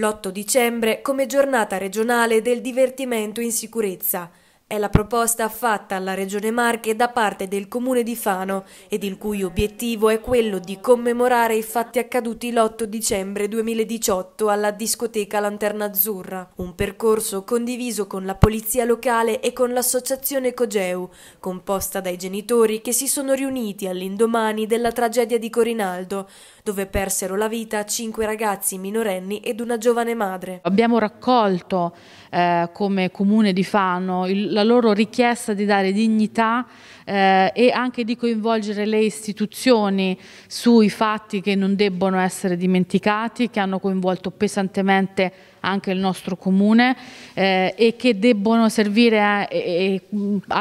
l'8 dicembre come giornata regionale del divertimento in sicurezza, è la proposta fatta alla Regione Marche da parte del Comune di Fano ed il cui obiettivo è quello di commemorare i fatti accaduti l'8 dicembre 2018 alla discoteca Lanterna Azzurra. Un percorso condiviso con la polizia locale e con l'associazione Cogeu, composta dai genitori che si sono riuniti all'indomani della tragedia di Corinaldo, dove persero la vita cinque ragazzi minorenni ed una giovane madre. Abbiamo raccolto eh, come Comune di Fano il la loro richiesta di dare dignità eh, e anche di coinvolgere le istituzioni sui fatti che non debbono essere dimenticati, che hanno coinvolto pesantemente anche il nostro comune eh, e che debbono servire eh,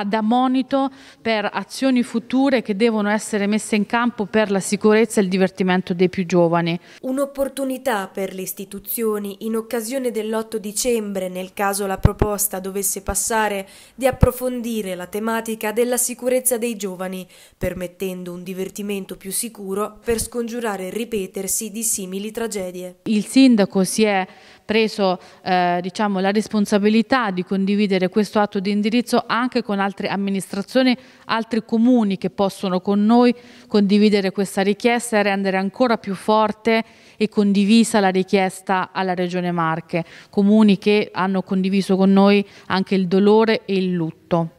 da monito per azioni future che devono essere messe in campo per la sicurezza e il divertimento dei più giovani. Un'opportunità per le istituzioni in occasione dell'8 dicembre, nel caso la proposta dovesse passare, di approfondire la tematica della sicurezza dei giovani, permettendo un divertimento più sicuro per scongiurare il ripetersi di simili tragedie. Il sindaco si è preso eh, diciamo, la responsabilità di condividere questo atto di indirizzo anche con altre amministrazioni, altri comuni che possono con noi condividere questa richiesta e rendere ancora più forte e condivisa la richiesta alla Regione Marche, comuni che hanno condiviso con noi anche il dolore e il lutto.